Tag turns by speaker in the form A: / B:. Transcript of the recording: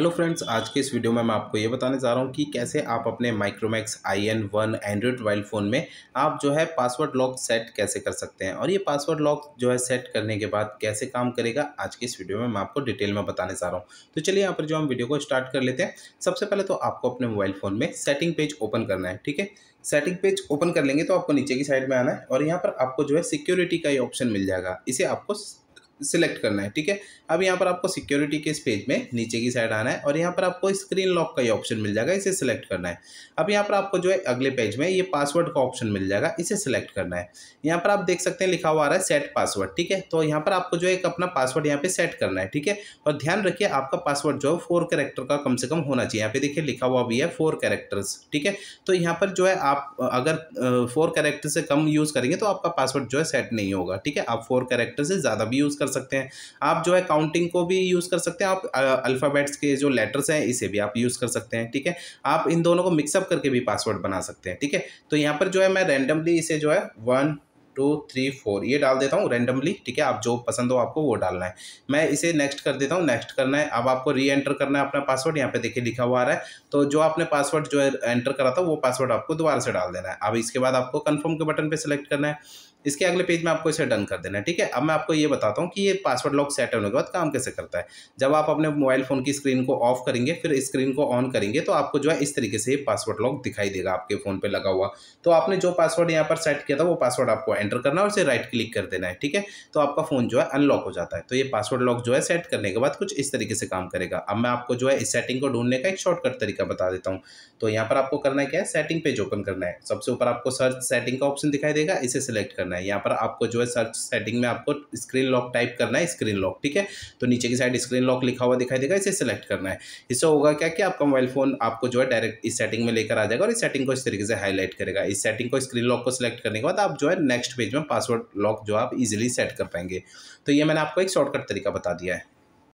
A: hello friends आज के इस वीडियो में मैं आपको ये बताने जा रहा हूँ कि कैसे आप अपने Micromax I N one Android mobile phone में आप जो है पासवर्ड लॉक सेट कैसे कर सकते हैं और ये पासवर्ड लॉक जो है सेट करने के बाद कैसे काम करेगा आज के इस वीडियो में मैं आपको डिटेल में बताने जा रहा हूँ तो चलिए यहाँ पर जो हम वीडियो को स्टार्ट कर लेते हैं सबसे पहले तो आपको अपने मोबाइल फ़ोन में सेटिंग पेज ओपन करना है ठीक है सेटिंग पेज ओपन कर लेंगे तो आपको नीचे की साइड में आना है और यहाँ पर आपको जो है सिक्योरिटी का ये ऑप्शन मिल जाएगा इसे आपको सिलेक्ट करना है ठीक है अब यहाँ पर आपको सिक्योरिटी के इस पेज में नीचे की साइड आना है और यहाँ पर आपको स्क्रीन लॉक का ये ऑप्शन मिल जाएगा इसे सिलेक्ट करना है अब यहाँ पर आपको जो है अगले पेज में ये पासवर्ड का ऑप्शन मिल जाएगा इसे सिलेक्ट करना है यहाँ पर आप देख सकते हैं लिखा हुआ आ रहा है सेट पासवर्ड ठीक है तो यहाँ पर आपको जो है एक अपना पासवर्ड यहाँ पर सेट करना है ठीक है और ध्यान रखिए आपका पासवर्ड जो है फोर कैरेक्टर का कम से कम होना चाहिए यहाँ पे देखिए लिखा हुआ भी है फोर कैरेक्टर्स ठीक है तो यहाँ पर जो है आप अगर फोर कैरेक्टर से कम यूज़ करेंगे तो आपका पासवर्ड जो है सेट नहीं होगा ठीक है आप फोर कैरेक्टर से ज़्यादा भी यूज़ कर सकते हैं आप जो है काउंटिंग को भी यूज़ कर सकते हैं आप अल्फ़ाबेट्स के जो लेटर्स हैं इसे भी आप यूज़ कर सकते हैं ठीक है आप इन दोनों को मिक्सअप करके भी पासवर्ड बना सकते हैं ठीक है तो यहाँ पर जो है मैं रैंडमली इसे जो है वन टू थ्री फोर ये डाल देता हूँ रैंडमली ठीक है आप जो पसंद हो आपको वो डालना है मैं इसे नेक्स्ट कर देता हूँ नेक्स्ट करना है अब आपको री एंटर करना है अपना पासवर्ड यहाँ पे देखिए लिखा हुआ आ रहा है तो जो आपने पासवर्ड जो है एंटर करा था वो पासवर्ड आपको दोबारा से डाल देना है अब इसके बाद आपको कन्फर्म के बटन पर सेलेक्ट करना है इसके अगले पेज में आपको इसे डन कर देना है ठीक है अब मैं आपको ये बताता हूँ कि ये पासवर्ड लॉक सेट होने के बाद काम कैसे करता है जब आप अपने मोबाइल फ़ोन की स्क्रीन को ऑफ करेंगे फिर स्क्रीन को ऑन करेंगे तो आपको जो है इस तरीके से ये पासवर्ड लॉक दिखाई देगा आपके फ़ोन पर लगा हुआ तो आपने जो पासवर्ड यहाँ पर सेट किया था वो पासवर्ड आपको एंटर करना है और इसे राइट क्लिक कर देना है ठीक है तो आपका फ़ोन जो है अनलॉक हो जाता है तो ये पासवर्ड लॉक जो है सेट करने के बाद कुछ इस तरीके से काम करेगा अब मैं आपको जो है इस सेटिंग को ढूंढने का एक शॉर्टकट तरीका बता देता हूँ तो यहाँ पर आपको करना क्या है सेटिंग पेज ओपन करना है सबसे ऊपर आपको सर्च सेटिंग का ऑप्शन दिखाई देगा इसे सिलेक्ट करना करना है यहाँ पर आपको जो है सर्च सेटिंग में आपको स्क्रीन लॉक टाइप करना है स्क्रीन लॉक ठीक है तो नीचे की साइड स्क्रीन लॉक लिखा हुआ दिखाई देगा इसे सेलेक्ट करना है इससे होगा क्या कि आपका मोबाइल फोन आपको जो है डायरेक्ट इस सेटिंग में लेकर आ जाएगा और इस सेटिंग को इस तरीके से हाईलाइट करेगा इस सेटिंग को स्क्रीन लॉक को सिलेक्ट करने के बाद आप जो है नेक्स्ट पेज में पासवर्ड लॉक जो आप इजिली सेट कर पाएंगे तो ये मैंने आपको एक शॉर्टकट तरीका बता दिया है